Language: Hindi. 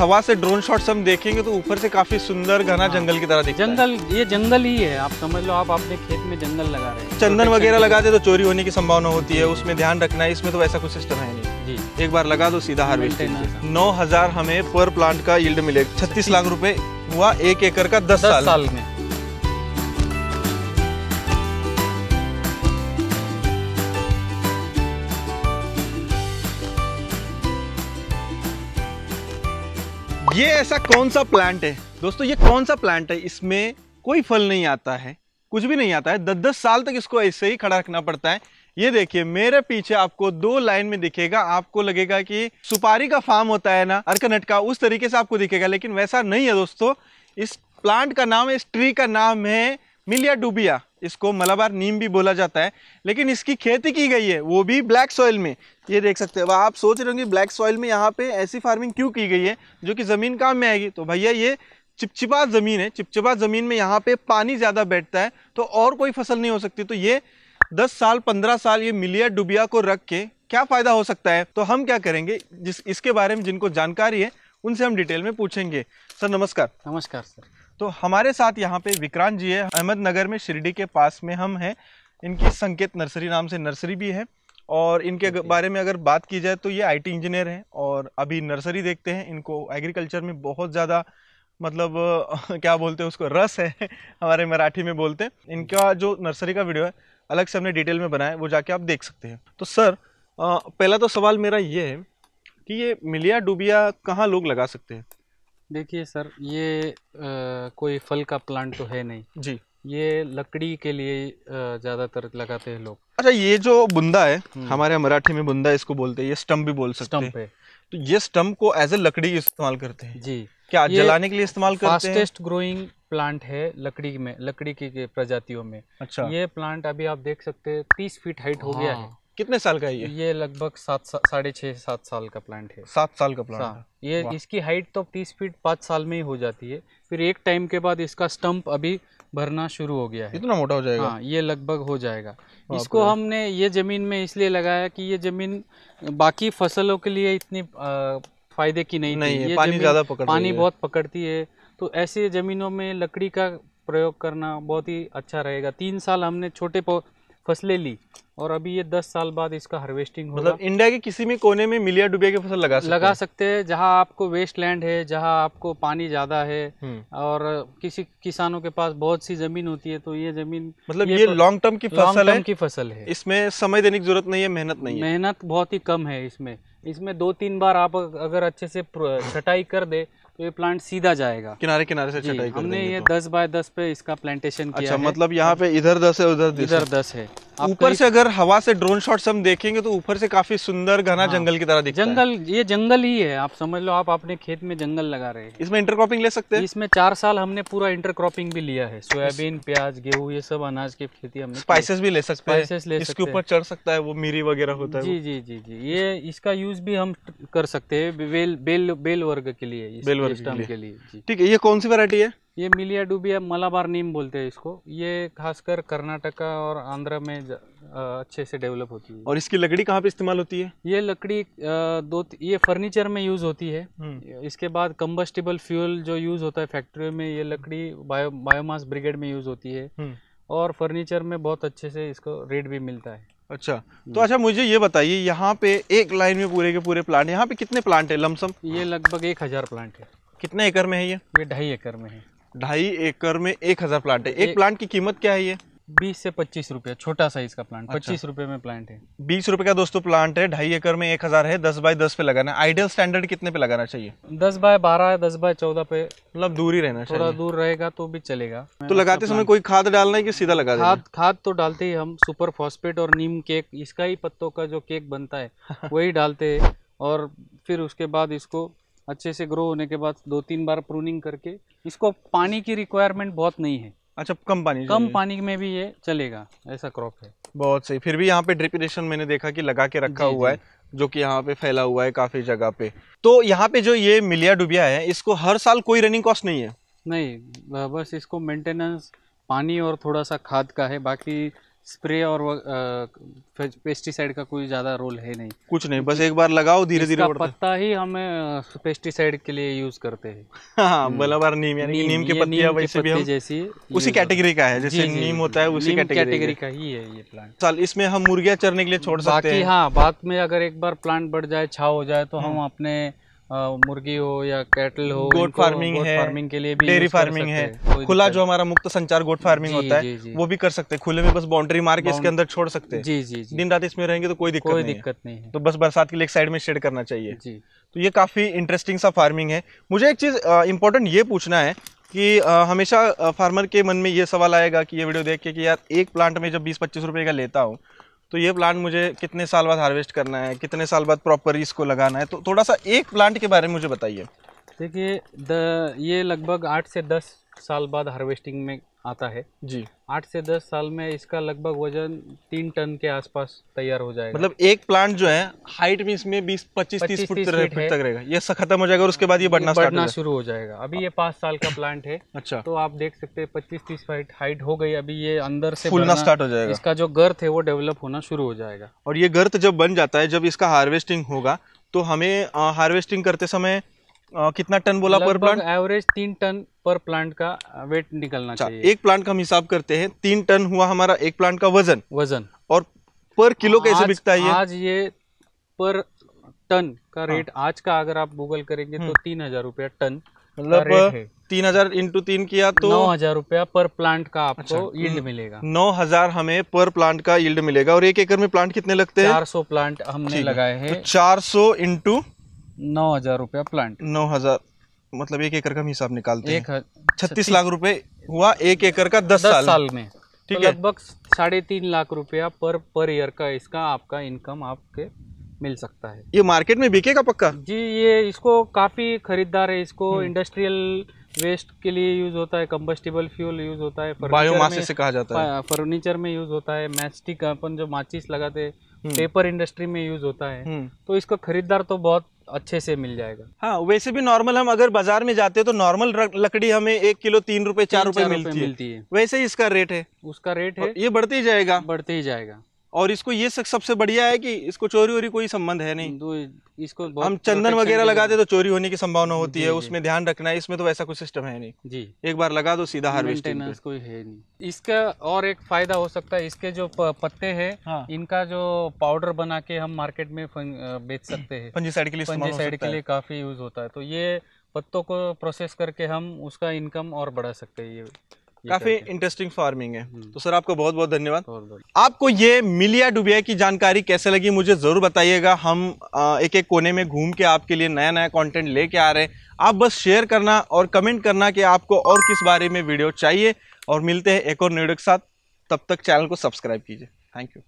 हवा से ड्रोन शॉट्स हम देखेंगे तो ऊपर से काफी सुंदर घना हाँ। जंगल की तरह दिखता जंगल है। ये जंगल ही है आप समझ लो आप अपने खेत में जंगल लगा रहे हैं चंदन वगैरह लगा दे तो चोरी होने की संभावना होती है उसमें ध्यान रखना है इसमें तो ऐसा कुछ सिस्टम है नहीं जी एक बार लगा दो सीधा हार्वेस्ट नौ हजार हमें पर प्लांट का यील्ड मिलेगा छत्तीस लाख रूपए हुआ एक एकड़ का दस साल में ये ऐसा कौन सा प्लांट है दोस्तों ये कौन सा प्लांट है इसमें कोई फल नहीं आता है कुछ भी नहीं आता है दस दस साल तक इसको ऐसे ही खड़ा रखना पड़ता है ये देखिए मेरे पीछे आपको दो लाइन में दिखेगा आपको लगेगा कि सुपारी का फार्म होता है ना अर्कनट का उस तरीके से आपको दिखेगा लेकिन वैसा नहीं है दोस्तों इस प्लांट का नाम इस ट्री का नाम है मिलिया डुबिया इसको मलाबार नीम भी बोला जाता है लेकिन इसकी खेती की गई है वो भी ब्लैक सॉइल में ये देख सकते हो आप सोच रहे होंगे ब्लैक सॉइल में यहाँ पे ऐसी फार्मिंग क्यों की गई है जो कि ज़मीन काम में आएगी तो भैया ये चिपचिपा ज़मीन है चिपचिपा ज़मीन में यहाँ पे पानी ज़्यादा बैठता है तो और कोई फसल नहीं हो सकती तो ये दस साल पंद्रह साल ये मिलिया डुबिया को रख के क्या फ़ायदा हो सकता है तो हम क्या करेंगे जिस इसके बारे में जिनको जानकारी है उनसे हम डिटेल में पूछेंगे सर नमस्कार नमस्कार सर तो हमारे साथ यहाँ पे विक्रांत जी है अहमदनगर में शिरडी के पास में हम हैं इनकी संकेत नर्सरी नाम से नर्सरी भी है और इनके बारे में अगर बात की जाए तो ये आईटी इंजीनियर हैं और अभी नर्सरी देखते हैं इनको एग्रीकल्चर में बहुत ज़्यादा मतलब क्या बोलते हैं उसको रस है हमारे मराठी में बोलते हैं इनका जो नर्सरी का वीडियो है अलग से हमने डिटेल में बनाया वो जाके आप देख सकते हैं तो सर पहला तो सवाल मेरा ये है कि ये मिलिया डूबिया कहाँ लोग लगा सकते हैं देखिए सर ये आ, कोई फल का प्लांट तो है नहीं जी ये लकड़ी के लिए ज्यादातर लगाते हैं लोग अच्छा ये जो बुंदा है हम्म। हमारे मराठी में बुंदा इसको बोलते हैं ये स्टम्प भी बोल सकते हैं तो ये स्टम्प को एज ए लकड़ी इस्तेमाल करते हैं जी क्या जलाने के लिए इस्तेमाल करते हैं फास्टेस्ट ग्रोइंग प्लांट है लकड़ी में लकड़ी की प्रजातियों में अच्छा ये प्लांट अभी आप देख सकते हैं तीस फीट हाइट हो गया हाँ। है कितने साल का है ये ये लगभग सात साढ़े छः सात साल का प्लांट है सात साल का प्लांट हाँ ये इसकी हाइट तो तीस फीट पाँच साल में ही हो जाती है फिर एक टाइम के बाद इसका स्टंप अभी भरना शुरू हो गया है इतना मोटा हो जाएगा हाँ ये लगभग हो जाएगा इसको हमने ये ज़मीन में इसलिए लगाया कि ये ज़मीन बाकी फसलों के लिए इतनी फ़ायदे की नहीं, नहीं ये पानी ज़्यादा पानी बहुत पकड़ती है तो ऐसे ज़मीनों में लकड़ी का प्रयोग करना बहुत ही अच्छा रहेगा तीन साल हमने छोटे फसलें ली और अभी ये दस साल बाद इसका हार्वेस्टिंग मतलब इंडिया के किसी भी कोने में मिलिया डुबिया की फसल लगा सकते लगा सकते हैं जहाँ आपको वेस्ट लैंड है जहाँ आपको पानी ज़्यादा है हम्म। और किसी किसानों के पास बहुत सी ज़मीन होती है तो ये ज़मीन मतलब ये, ये लॉन्ग तो टर्म की फसल है की फसल है इसमें समय देने की जरूरत नहीं है मेहनत नहीं मेहनत बहुत ही कम है इसमें इसमें दो तीन बार आप अगर अच्छे से छटाई कर दे तो ये प्लांट सीधा जाएगा किनारे किनारे से छटाई हमने ये तो। दस बाय दस पे इसका प्लांटेशन किया अच्छा मतलब यहाँ पे इधर दस है उधर इधर दस है ऊपर से अगर हवा से ड्रोन शॉट्स हम देखेंगे तो ऊपर से काफी सुंदर घना हाँ, जंगल की तरह दिखता जंगल है। ये जंगल ही है आप समझ लो आप अपने खेत में जंगल लगा रहे हैं इसमें इंटरक्रॉपिंग ले सकते हैं इसमें चार साल हमने पूरा इंटरक्रॉपिंग भी लिया है सोयाबीन प्याज गेहूँ ये सब अनाज की खेती हमने स्पाइसेस भी ले सकते हैं ले इसके ऊपर चढ़ सकता है वो मीरी वगैरह होता है जी जी जी जी ये इसका यूज भी हम कर सकते है बेल बेल वर्ग के लिए बेल के लिए ठीक है ये कौन सी वरायटी है ये मिलिया डूबिया मलाबार नीम बोलते हैं इसको ये खासकर कर्नाटका और आंध्र में अच्छे से डेवलप होती है और इसकी लकड़ी कहाँ पे इस्तेमाल होती है ये लकड़ी दो ये फर्नीचर में यूज़ होती है हम्म। इसके बाद कम्बस्टेबल फ्यूल जो यूज़ होता है फैक्ट्री में ये लकड़ी बायो बायोमास ब्रिगेड में यूज़ होती है हम्म। और फर्नीचर में बहुत अच्छे से इसको रेट भी मिलता है अच्छा तो अच्छा मुझे ये बताइए यहाँ पे एक लाइन में पूरे के पूरे प्लांट यहाँ पे कितने प्लांट है लमसम ये लगभग एक हजार प्लांट है कितने एकड़ में है ये ये ढाई एकड़ में है ढाई एकड़ में एक हज़ार प्लांट है एक प्लांट की कीमत क्या है ये बीस से पच्चीस रुपया छोटा साइज का प्लांट अच्छा। पच्चीस अच्छा। रुपये में प्लांट है बीस रुपये का दोस्तों प्लांट है ढाई एकड़ में एक हज़ार है दस बाय दस पे लगाना आइडियल स्टैंडर्ड कितने पे लगाना चाहिए दस बाय बारह दस बाय चौदह पे मतलब दूर ही रहना थोड़ा दूर रहेगा तो भी चलेगा तो लगाते समय कोई खाद डालना है कि सीधा लगा खाद खाद तो डालते ही हम सुपर फॉस्फेट और नीम केक इसका ही पत्तों का जो केक बनता है वही डालते है और फिर उसके बाद इसको अच्छे से ग्रो होने के बाद दो तीन बार प्रूनिंग करके इसको पानी की रिक्वायरमेंट बहुत नहीं है अच्छा कम पानी कम पानी में भी ये चलेगा ऐसा क्रॉप है बहुत सही फिर भी यहाँ पे ड्रिप इरिगेशन मैंने देखा कि लगा के रखा जी, हुआ जी. है जो कि यहाँ पे फैला हुआ है काफी जगह पे तो यहाँ पे जो ये मिलिया डुबिया है इसको हर साल कोई रनिंग कॉस्ट नहीं है नहीं बस इसको मेंटेनेंस पानी और थोड़ा सा खाद का है बाकी स्प्रे और पेस्टिसाइड का कोई ज़्यादा रोल है नहीं कुछ नहीं बस एक बार लगाओ धीरे धीरे पत्ता ही हम पेस्टिसाइड के लिए यूज करते हैं हाँ, हाँ हम्म। नीम यानी नीम, नीम की पत्तियां वैसे भी हम जैसी उसी कैटेगरी का है जैसे नीम होता है उसी कैटेगरी का ही है ये प्लांट साल इसमें हम मुर्गियाँ चरने के लिए छोड़ सकते हैं हाँ बाद में अगर एक बार प्लांट बढ़ जाए छाव हो जाए तो हम्म। हम अपने मुर्गी हो या कैटल हो गोट फार्मिंग है फार्मिंग के लिए भी डेयरी फार्मिंग है खुला जो हमारा मुक्त संचार गोट फार्मिंग होता है जी, जी, वो भी कर सकते हैं खुले में बस बाउंड्री मार के इसके अंदर छोड़ सकते हैं जी जी दिन रात इसमें रहेंगे तो कोई दिक्कत कोई दिक्कत नहीं है तो बस बरसात के लिए एक साइड में शेड करना चाहिए जी तो ये काफ़ी इंटरेस्टिंग सा फार्मिंग है मुझे एक चीज़ इम्पोर्टेंट ये पूछना है कि हमेशा फार्मर के मन में ये सवाल आएगा कि ये वीडियो देख के कि यार एक प्लांट में जब बीस पच्चीस रुपए का लेता हूँ तो ये प्लांट मुझे कितने साल बाद हार्वेस्ट करना है कितने साल बाद प्रॉपर इसको लगाना है तो थोड़ा सा एक प्लांट के बारे में मुझे बताइए देखिए द ये लगभग आठ से दस साल बाद हार्वेस्टिंग में आता है जी आठ से दस साल में इसका लगभग वजन तीन टन के आसपास तैयार हो जाएगा मतलब एक प्लांट जो है हाइट में इसमें बीस पच्चीस तीस फुट तक रहेगा ये खत्म हो जाएगा और उसके बाद ये बढ़ना बढ़ना शुरू हो जाएगा अभी ये पांच साल का प्लांट है अच्छा तो आप देख सकते हैं पच्चीस तीस फाइट हाइट हो गई अभी ये अंदर से फूलना स्टार्ट हो जाएगा इसका जो गर्थ है वो डेवलप होना शुरू हो जाएगा और ये गर्थ जब बन जाता है जब इसका हार्वेस्टिंग होगा तो हमें हार्वेस्टिंग करते समय आ, कितना टन बोला पर प्लांट एवरेज तीन टन पर प्लांट का वेट निकलना अच्छा, चाहिए एक प्लांट का हम हिसाब करते हैं तीन टन हुआ हमारा एक प्लांट का वजन वजन और पर किलो हाँ, कैसे बिकता है आज ये पर टन का रेट हाँ। आज का अगर आप गूगल करेंगे तो हम्म। तीन हजार रुपया टन मतलब तीन हजार इंटू तीन किया तो नौ हजार रुपया पर प्लांट का आपको अच्छा, यील्ड हम्म। मिलेगा नौ हजार हमें पर प्लांट का यील्ड मिलेगा और एक एकड़ में प्लांट कितने लगते हैं चार सौ प्लांट हमने लगाए हैं तो चार सौ इंटू नौ हजार रुपया प्लांट नौ हजार मतलब एक एकड़ का हिसाब निकालते एक छत्तीस लाख रुपए हुआ एक एकड़ का दस, दस साल, साल में ठीक तो है लगभग साढ़े तीन लाख रुपया पर पर ईयर का इसका आपका इनकम आपके मिल सकता है ये मार्केट में बिकेगा पक्का जी ये इसको काफ़ी खरीदार है इसको इंडस्ट्रियल हम्म। वेस्ट के लिए यूज होता है कम्बस्टेबल फ्यूल यूज होता है से कहा जाता है फर्नीचर में यूज होता है मैस्टिक अपन जो माचिस लगाते हैं हम्म। पेपर इंडस्ट्री में यूज होता है हम्म। तो इसका खरीदार तो बहुत अच्छे से मिल जाएगा हाँ वैसे भी नॉर्मल हम अगर बाजार में जाते हैं तो नॉर्मल लकड़ी हमें एक किलो तीन रुपए चार रुपए मिलती, मिलती है वैसे ही इसका रेट है उसका रेट है ये बढ़ते ही जाएगा बढ़ते ही जाएगा और इसको ये सबसे बढ़िया है कि इसको चोरी वोरी कोई संबंध है नहीं इसको हम चंदन वगैरह लगा दे तो चोरी होने की संभावना होती है उसमें ध्यान रखना है इसमें तो वैसा कोई सिस्टम है नहीं जी एक बार लगा दो सीधा हार्वेस्टिंग कोई है नहीं इसका और एक फायदा हो सकता है इसके जो पत्ते है हाँ। इनका जो पाउडर बना के हम मार्केट में बेच सकते हैं के लिए के लिए काफी यूज होता है तो ये पत्तों को प्रोसेस करके हम उसका इनकम और बढ़ा सकते हैं ये काफी इंटरेस्टिंग फार्मिंग है हम्म। तो सर आपको बहुत बहुत धन्यवाद आपको ये मिलिया डुबिया की जानकारी कैसे लगी मुझे जरूर बताइएगा हम एक एक कोने में घूम के आपके लिए नया नया कंटेंट लेके आ रहे हैं आप बस शेयर करना और कमेंट करना कि आपको और किस बारे में वीडियो चाहिए और मिलते हैं एक और निर्णय के साथ तब तक चैनल को सब्सक्राइब कीजिए थैंक यू